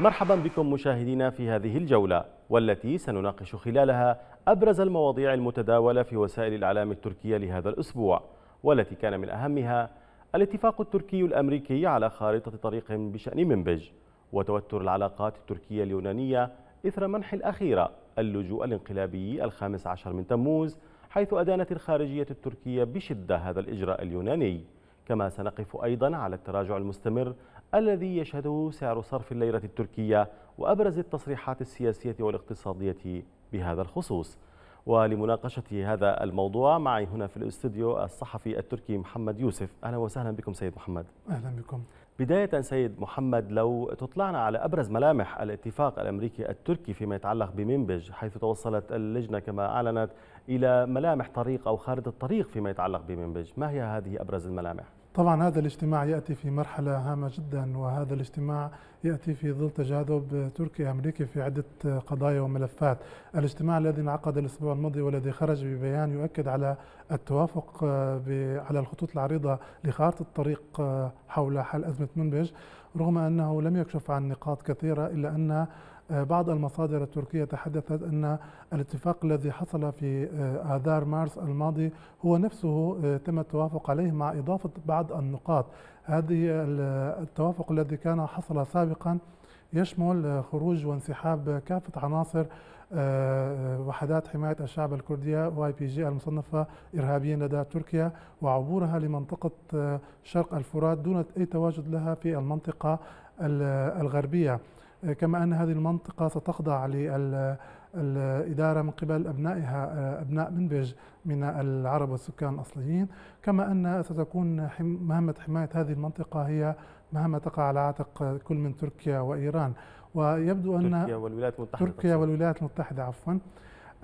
مرحبا بكم مشاهدينا في هذه الجولة والتي سنناقش خلالها أبرز المواضيع المتداولة في وسائل الإعلام التركية لهذا الأسبوع والتي كان من أهمها الاتفاق التركي الأمريكي على خارطة طريق بشأن منبج وتوتر العلاقات التركية اليونانية إثر منح الأخيرة اللجوء الانقلابي الخامس عشر من تموز حيث أدانت الخارجية التركية بشدة هذا الإجراء اليوناني كما سنقف أيضا على التراجع المستمر الذي يشهده سعر صرف الليرة التركية وأبرز التصريحات السياسية والاقتصادية بهذا الخصوص ولمناقشة هذا الموضوع معي هنا في الاستوديو الصحفي التركي محمد يوسف أهلا وسهلا بكم سيد محمد أهلا بكم بداية سيد محمد لو تطلعنا على أبرز ملامح الاتفاق الأمريكي التركي فيما يتعلق بمنبج حيث توصلت اللجنة كما أعلنت إلى ملامح طريق أو خارطة الطريق فيما يتعلق بمنبج ما هي هذه أبرز الملامح؟ طبعا هذا الاجتماع يأتي في مرحلة هامة جدا وهذا الاجتماع يأتي في ظل تجاذب تركي أمريكي في عدة قضايا وملفات الاجتماع الذي انعقد الأسبوع الماضي والذي خرج ببيان يؤكد على التوافق آه، على الخطوط العريضة لخارطة الطريق آه، حول حل أزمة منبج رغم أنه لم يكشف عن نقاط كثيرة إلا أن آه، بعض المصادر التركية تحدثت أن الاتفاق الذي حصل في آه، آذار مارس الماضي هو نفسه آه، تم التوافق عليه مع إضافة بعض النقاط هذه التوافق الذي كان حصل سابقا يشمل خروج وانسحاب كافة عناصر وحدات حماية الشعب الكردية واي بي جي المصنفة إرهابيين لدى تركيا وعبورها لمنطقة شرق الفرات دون أي تواجد لها في المنطقة الغربية كما أن هذه المنطقة ستخضع للإدارة من قبل أبنائها أبناء منبج من العرب والسكان الأصليين كما أن ستكون مهمة حماية هذه المنطقة هي مهمة تقع على عاتق كل من تركيا وإيران ويبدو أن تركيا والولايات المتحدة تركيا والولايات المتحدة عفوا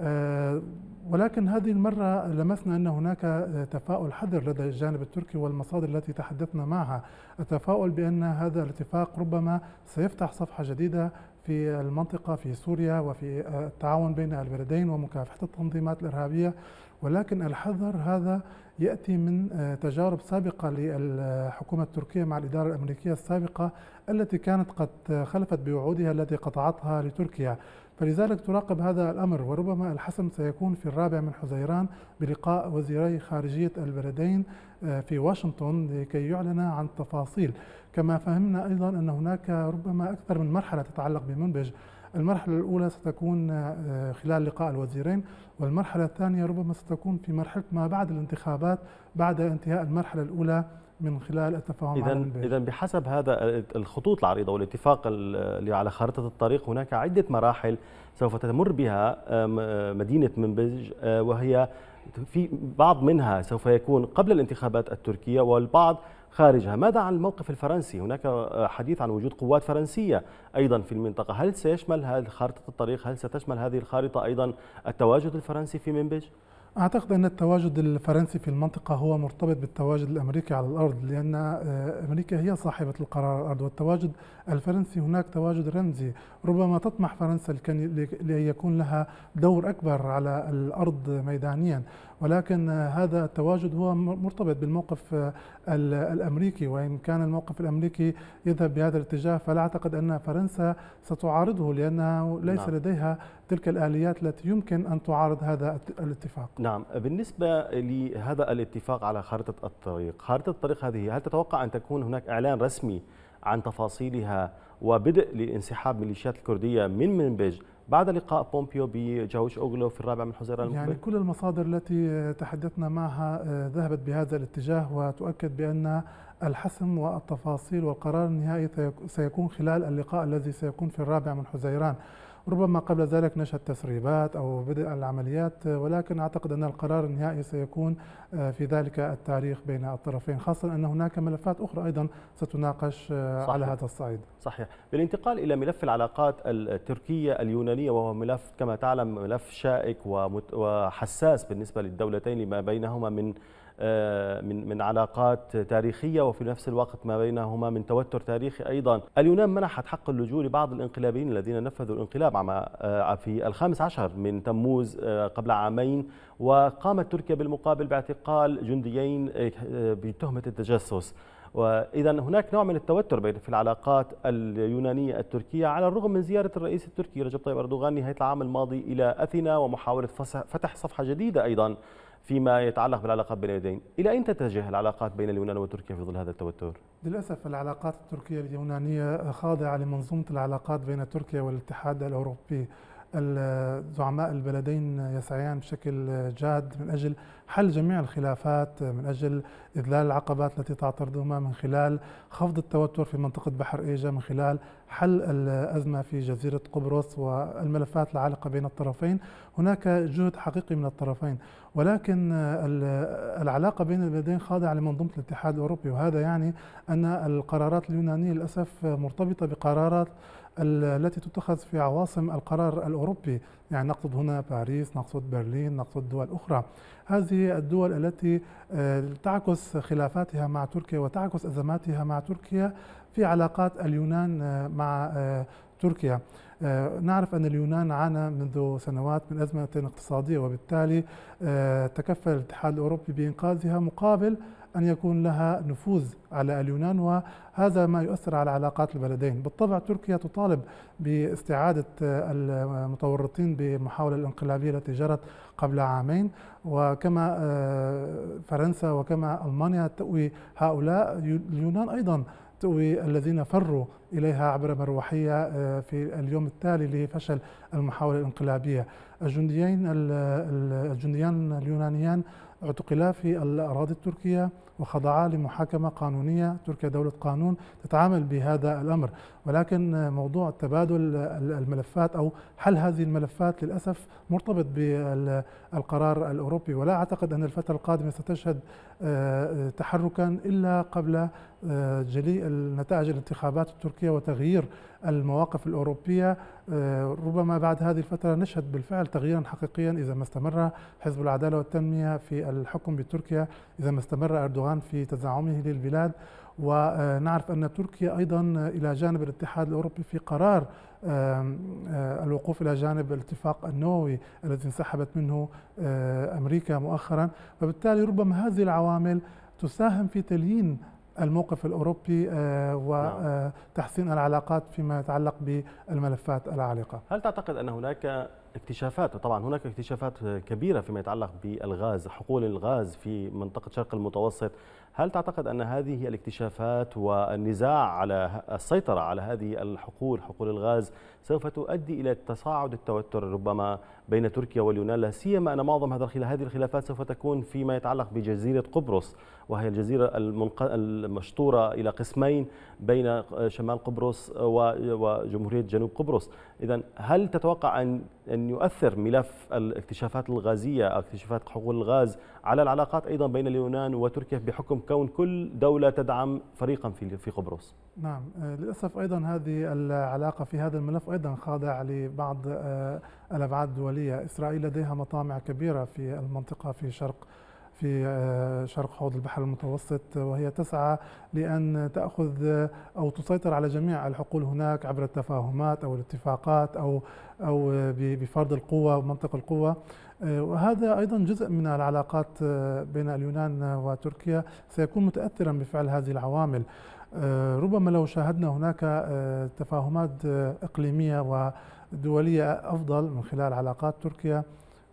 آه، ولكن هذه المرة لمسنا أن هناك تفاؤل حذر لدى الجانب التركي والمصادر التي تحدثنا معها التفاؤل بأن هذا الاتفاق ربما سيفتح صفحة جديدة في المنطقة في سوريا وفي آه، التعاون بين البلدين ومكافحة التنظيمات الإرهابية ولكن الحذر هذا يأتي من آه، تجارب سابقة للحكومة التركية مع الإدارة الأمريكية السابقة التي كانت قد خلفت بوعودها التي قطعتها لتركيا فلذلك تراقب هذا الأمر وربما الحسم سيكون في الرابع من حزيران بلقاء وزيري خارجية البلدين آه، في واشنطن لكي يعلن عن التفاصيل كما فهمنا أيضا أن هناك ربما أكثر من مرحلة تتعلق بمنبج المرحلة الأولى ستكون آه، خلال لقاء الوزيرين والمرحلة الثانية ربما ستكون في مرحلة ما بعد الانتخابات بعد انتهاء المرحلة الأولى من خلال التفاهم إذا إذا بحسب هذا الخطوط العريضة والاتفاق اللي على خارطة الطريق هناك عدة مراحل سوف تمر بها آه، مدينة منبج آه، وهي في بعض منها سوف يكون قبل الانتخابات التركية والبعض خارجها ماذا عن الموقف الفرنسي هناك آه، حديث عن وجود قوات فرنسية أيضا في المنطقة هل سيشمل هذه خارطة الطريق هل ستشمل هذه الخارطة أيضا التواجد الفرنسي في منبج؟ أعتقد أن التواجد الفرنسي في المنطقة هو مرتبط بالتواجد الأمريكي على الأرض لأن آه، أمريكا هي صاحبة القرار على الأرض والتواجد الفرنسي هناك تواجد رمزي ربما تطمح فرنسا لأن يكون لها دور أكبر على الأرض ميدانيا ولكن آه، هذا التواجد هو مرتبط بالموقف آه، الامريكي وان كان الموقف الامريكي يذهب بهذا الاتجاه فلا اعتقد ان فرنسا ستعارضه لانها ليس نعم. لديها تلك الآليات التي يمكن أن تعارض هذا الاتفاق نعم بالنسبة لهذا الاتفاق على خارطة الطريق خارطة الطريق هذه هل تتوقع أن تكون هناك إعلان رسمي عن تفاصيلها وبدء لانسحاب ميليشيات الكردية من منبج بعد لقاء بومبيو بجاوش أوغلو في الرابع من حزيران المقبل يعني كل المصادر التي تحدثنا معها آه، ذهبت بهذا الاتجاه وتؤكد بأن الحسم والتفاصيل والقرار النهائي سيكون خلال اللقاء الذي سيكون في الرابع من حزيران ربما قبل ذلك نشهد تسريبات أو بدء العمليات ولكن أعتقد أن القرار النهائي سيكون آه، في ذلك التاريخ بين الطرفين خاصة أن هناك ملفات أخرى أيضا ستناقش آه، صحيح. على هذا الصعيد صحيح بالانتقال إلى ملف العلاقات التركية اليونانية وهو ملف كما تعلم ملف شائك وحساس بالنسبة للدولتين لما بينهما من آه، من من علاقات تاريخيه وفي نفس الوقت ما بينهما من توتر تاريخي ايضا اليونان منحت حق اللجوء لبعض الانقلابيين الذين نفذوا الانقلاب عام آه، في الخامس عشر من تموز آه، قبل عامين وقامت تركيا بالمقابل باعتقال جنديين بتهمه التجسس وإذا هناك نوع من التوتر في العلاقات اليونانية التركية على الرغم من زيارة الرئيس التركي رجب طيب أردوغان نهاية العام الماضي إلى أثينا ومحاولة فتح صفحة جديدة أيضا فيما يتعلق بالعلاقات بين اليدين إلى أين تتجه العلاقات بين اليونان وتركيا في ظل هذا التوتر؟ للأسف العلاقات التركية اليونانية خاضعة لمنظومة العلاقات بين تركيا والاتحاد الأوروبي زعماء البلدين يسعيان بشكل جاد من أجل حل جميع الخلافات من أجل إذلال العقبات التي تعترضهما من خلال خفض التوتر في منطقة بحر إيجا من خلال حل الأزمة في جزيرة قبرص والملفات العالقة بين الطرفين هناك جهد حقيقي من الطرفين ولكن العلاقة بين البلدين خاضعة لمنظومة الاتحاد الأوروبي وهذا يعني أن القرارات اليونانية للأسف مرتبطة بقرارات التي تتخذ في عواصم القرار الأوروبي يعني نقصد هنا باريس نقصد برلين نقصد دول أخرى هذه الدول التي آه، تعكس خلافاتها مع تركيا وتعكس أزماتها مع تركيا في علاقات اليونان آه، مع آه، تركيا نعرف أن اليونان عانى منذ سنوات من أزمة اقتصادية وبالتالي تكفل الاتحاد الأوروبي بإنقاذها مقابل أن يكون لها نفوذ على اليونان وهذا ما يؤثر على علاقات البلدين بالطبع تركيا تطالب باستعادة المتورطين بمحاولة الانقلابية التي جرت قبل عامين وكما آه، فرنسا وكما ألمانيا تأوي هؤلاء اليونان أيضا تأوي الذين فروا إليها عبر مروحية آه، في اليوم التالي لفشل المحاولة الانقلابية الجنديين الجنديان اليونانيان اعتقلا في الأراضي التركية وخضعا لمحاكمة قانونية تركيا دولة قانون تتعامل بهذا الأمر ولكن موضوع تبادل الملفات أو حل هذه الملفات للأسف مرتبط بالقرار الأوروبي ولا أعتقد أن الفترة القادمة ستشهد آه، تحركا إلا قبل آه، جلي نتائج الانتخابات التركية وتغيير المواقف الأوروبية آه، ربما بعد هذه الفترة نشهد بالفعل تغييرا حقيقيا إذا ما استمر حزب العدالة والتنمية في الحكم بتركيا إذا ما استمر أردوغان في تزعمه للبلاد ونعرف أن تركيا أيضا إلى جانب الاتحاد الأوروبي في قرار آه، الوقوف إلى جانب الاتفاق النووي الذي انسحبت منه آه، أمريكا مؤخرا فبالتالي ربما هذه العوامل تساهم في تليين الموقف الأوروبي آه، وتحسين نعم. العلاقات فيما يتعلق بالملفات العالقة هل تعتقد أن هناك اكتشافات طبعا هناك اكتشافات كبيرة فيما يتعلق بالغاز حقول الغاز في منطقة شرق المتوسط هل تعتقد أن هذه الاكتشافات والنزاع على السيطرة على هذه الحقول حقول الغاز سوف تؤدي إلى تصاعد التوتر ربما بين تركيا واليونان لا سيما أن معظم هذه الخلافات سوف تكون فيما يتعلق بجزيرة قبرص وهي الجزيرة المشطورة إلى قسمين بين شمال قبرص وجمهورية جنوب قبرص إذا هل تتوقع أن يؤثر ملف الاكتشافات الغازية أو اكتشافات حقول الغاز على العلاقات أيضا بين اليونان وتركيا بحكم كون كل دولة تدعم فريقا في في قبرص نعم آه، للأسف أيضا هذه العلاقة في هذا الملف أيضا خاضع لبعض آه، الأبعاد الدولية إسرائيل لديها مطامع كبيرة في المنطقة في شرق في آه، شرق حوض البحر المتوسط وهي تسعى لأن تأخذ أو تسيطر على جميع الحقول هناك عبر التفاهمات أو الاتفاقات أو أو بفرض القوة ومنطق القوة آه، وهذا أيضا جزء من العلاقات آه، بين اليونان وتركيا سيكون متأثرا بفعل هذه العوامل آه، ربما لو شاهدنا هناك تفاهمات إقليمية ودولية أفضل من خلال علاقات تركيا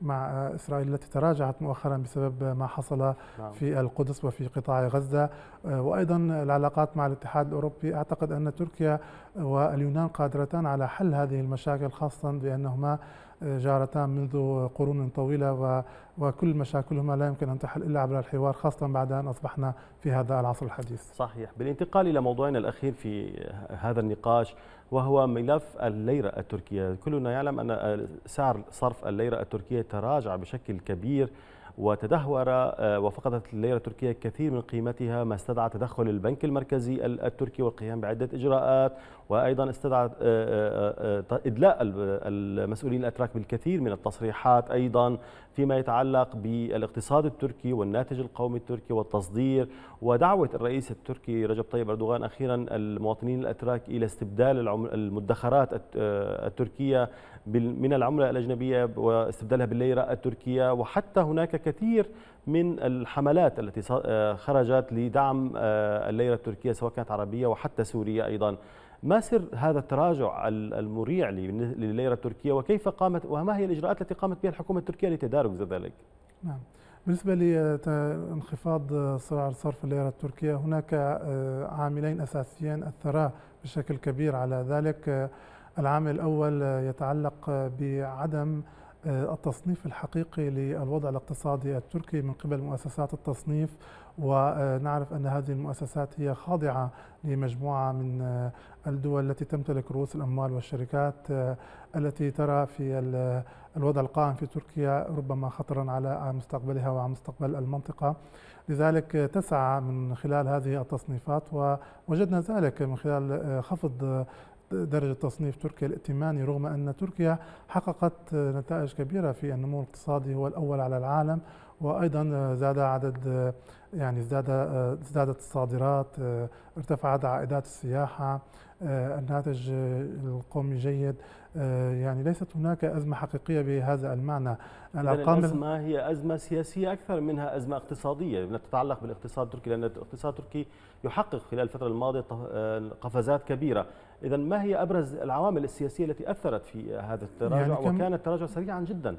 مع إسرائيل التي تراجعت مؤخرا بسبب ما حصل نعم. في القدس وفي قطاع غزة وأيضا العلاقات مع الاتحاد الأوروبي أعتقد أن تركيا واليونان قادرتان على حل هذه المشاكل خاصة بأنهما جارتان منذ قرون طويلة وكل مشاكلهما لا يمكن أن تحل إلا عبر الحوار خاصة بعد أن أصبحنا في هذا العصر الحديث صحيح بالانتقال إلى موضوعنا الأخير في هذا النقاش وهو ملف الليرة التركية كلنا يعلم أن سعر صرف الليرة التركية تراجع بشكل كبير وتدهور آه، وفقدت الليرة التركية كثير من قيمتها ما استدعى تدخل البنك المركزي التركي والقيام بعدة إجراءات وأيضا استدعى آه، آه، إدلاء المسؤولين الأتراك بالكثير من التصريحات أيضا فيما يتعلق بالاقتصاد التركي والناتج القومي التركي والتصدير ودعوة الرئيس التركي رجب طيب أردوغان أخيرا المواطنين الأتراك إلى استبدال المدخرات التركية من العملة الأجنبية واستبدالها بالليرة التركية وحتى هناك كثير من الحملات التي آه، خرجت لدعم آه، الليرة التركية سواء كانت عربية وحتى سورية أيضا ما سر هذا التراجع المريع لليره التركية وكيف قامت وما هي الإجراءات التي قامت بها الحكومة التركية لتدارك ذلك؟ نعم بالنسبة لانخفاض آه، سعر صرف الليرة التركية هناك عاملين أساسيين أثرا بشكل كبير على ذلك العامل الأول يتعلق بعدم آه، التصنيف الحقيقي للوضع الاقتصادي التركي من قبل مؤسسات التصنيف ونعرف آه، أن هذه المؤسسات هي خاضعة لمجموعة من آه، الدول التي تمتلك رؤوس الأموال والشركات التي ترى في الوضع القائم في تركيا ربما خطرا على مستقبلها وعلى مستقبل المنطقة لذلك تسعى من خلال هذه التصنيفات ووجدنا ذلك من خلال خفض درجة تصنيف تركيا الائتماني رغم أن تركيا حققت نتائج كبيرة في النمو الاقتصادي هو الأول على العالم وأيضا زاد عدد يعني ازداد ازدادت الصادرات ارتفعت عائدات السياحة الناتج القومي جيد يعني ليست هناك أزمة حقيقية بهذا المعنى يعني الأرقام الأزمة هي أزمة سياسية أكثر منها أزمة اقتصادية تتعلق بالاقتصاد التركي لأن الاقتصاد التركي يحقق خلال الفترة الماضية آه، قفزات كبيرة إذا ما هي أبرز العوامل السياسية التي أثرت في هذا التراجع يعني وكان التراجع سريعا جدا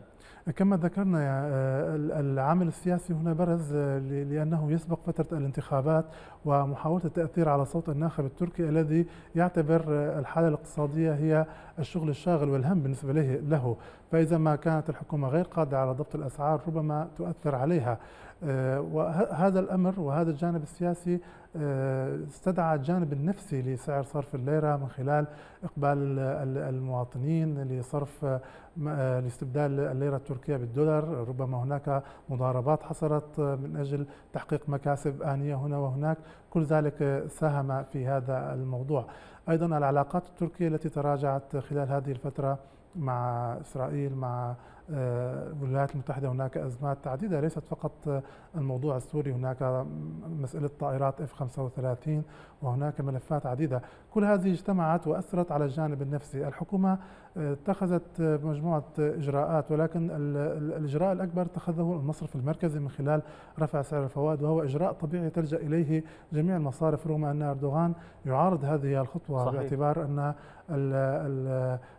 كما ذكرنا آه، العامل السياسي هنا برز آه، لأنه يسبق فترة الانتخابات ومحاولة التأثير على صوت الناخب التركي الذي يعتبر آه، الحالة الاقتصادية هي الشغل الشاغل والهم بالنسبة له فإذا ما كانت الحكومة غير قادرة على ضبط الأسعار ربما تؤثر عليها آه، وهذا الأمر وهذا الجانب السياسي آه، استدعى الجانب النفسي لسعر صرف الليرة من خلال إقبال المواطنين لصرف آه، لاستبدال الليرة التركية بالدولار ربما هناك مضاربات حصلت من أجل تحقيق مكاسب آنية هنا وهناك كل ذلك ساهم في هذا الموضوع أيضا العلاقات التركية التي تراجعت خلال هذه الفترة مع إسرائيل مع آه، الولايات المتحدة هناك أزمات عديدة ليست فقط آه، الموضوع السوري هناك مسألة طائرات F-35 وهناك ملفات عديدة كل هذه اجتمعت وأثرت على الجانب النفسي الحكومة اتخذت مجموعة إجراءات ولكن الإجراء الأكبر اتخذه المصرف المركزي من خلال رفع سعر الفوائد وهو إجراء طبيعي تلجأ إليه جميع المصارف رغم أن أردوغان يعارض هذه الخطوة صحيح. باعتبار أن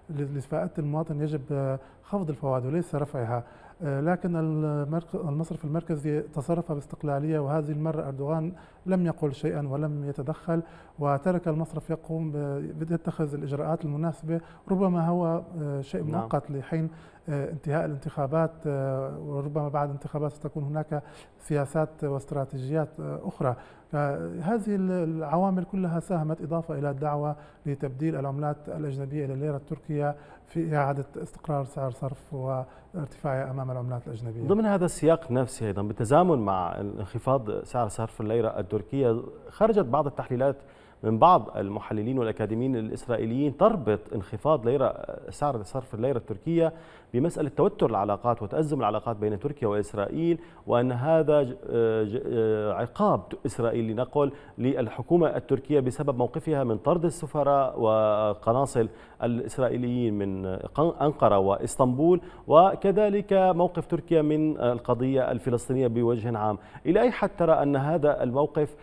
لفائدة المواطن يجب خفض الفوائد وليس رفعها آه، لكن المصرف المركزي تصرف باستقلالية وهذه المرة أردوغان لم يقل شيئا ولم يتدخل وترك المصرف يقوم يتخذ الإجراءات المناسبة ربما هو آه، شيء مؤقت نعم. لحين آه، انتهاء الانتخابات آه، وربما بعد الانتخابات ستكون هناك سياسات واستراتيجيات آه، أخرى هذه العوامل كلها ساهمت إضافة إلى الدعوة لتبديل العملات الأجنبية إلى الليرة التركية في إعادة استقرار سعر صرف وارتفاعها أمام العملات الأجنبية ضمن هذا السياق نفسه أيضا بالتزامن مع انخفاض سعر صرف الليرة التركية خرجت بعض التحليلات من بعض المحللين والاكاديميين الاسرائيليين تربط انخفاض ليره سعر صرف الليره التركيه بمساله توتر العلاقات وتازم العلاقات بين تركيا واسرائيل وان هذا آه، آه، عقاب اسرائيل لنقل للحكومه التركيه بسبب موقفها من طرد السفراء وقناصل الاسرائيليين من انقره واسطنبول وكذلك موقف تركيا من القضيه الفلسطينيه بوجه عام الى اي حد ترى ان هذا الموقف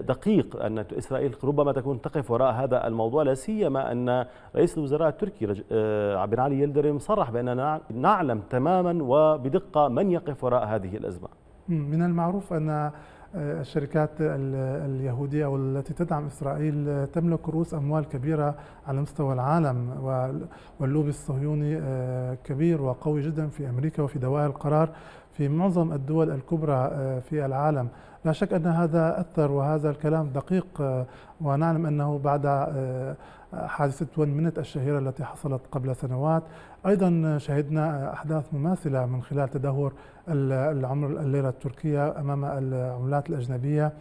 دقيق أن إسرائيل ربما تكون تقف وراء هذا الموضوع لا سيما أن رئيس الوزراء التركي بن آه، علي يلدرم صرح بأننا نعلم تماما وبدقة من يقف وراء هذه الأزمة من المعروف أن آه، الشركات اليهودية والتي تدعم إسرائيل آه، تملك رؤوس أموال كبيرة على مستوى العالم واللوبي الصهيوني كبير وقوي جدا في أمريكا وفي دوائر القرار في معظم الدول الكبرى في العالم لا شك أن هذا أثر وهذا الكلام دقيق آه، ونعلم أنه بعد آه، حادثة ون منت الشهيرة التي حصلت قبل سنوات أيضا شهدنا أحداث مماثلة من خلال تدهور العمر الليرة التركية أمام العملات الأجنبية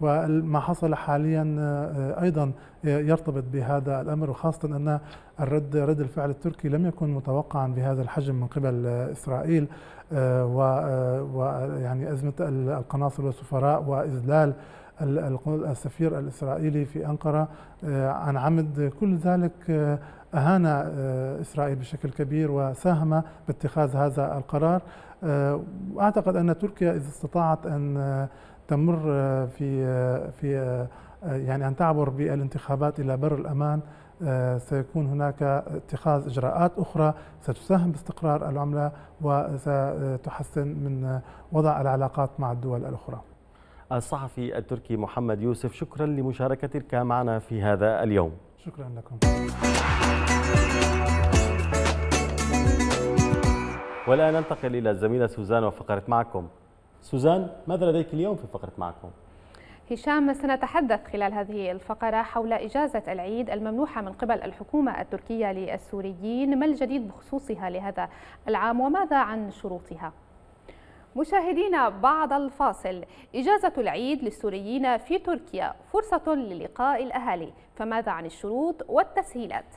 وما حصل حاليا آه، أيضا يرتبط بهذا الأمر وخاصة أن الرد رد الفعل التركي لم يكن متوقعا بهذا الحجم من قبل إسرائيل آه، ويعني آه، أزمة القناصل والسفراء وإذلال السفير الإسرائيلي في أنقرة آه، عن عمد كل ذلك آه، أهان آه، إسرائيل بشكل كبير وساهم باتخاذ هذا القرار أعتقد أن تركيا إذا استطاعت أن تمر في في يعني أن تعبر بالانتخابات إلى بر الأمان سيكون هناك اتخاذ اجراءات اخرى ستساهم باستقرار العمله وستحسن من وضع العلاقات مع الدول الاخرى الصحفي التركي محمد يوسف شكرا لمشاركتك معنا في هذا اليوم شكرا لكم والآن ننتقل إلى الزميلة سوزان وفقرة معكم سوزان ماذا لديك اليوم في فقرة معكم؟ هشام سنتحدث خلال هذه الفقرة حول إجازة العيد الممنوحة من قبل الحكومة التركية للسوريين ما الجديد بخصوصها لهذا العام وماذا عن شروطها؟ مشاهدينا بعد الفاصل إجازة العيد للسوريين في تركيا فرصة للقاء الأهالي فماذا عن الشروط والتسهيلات؟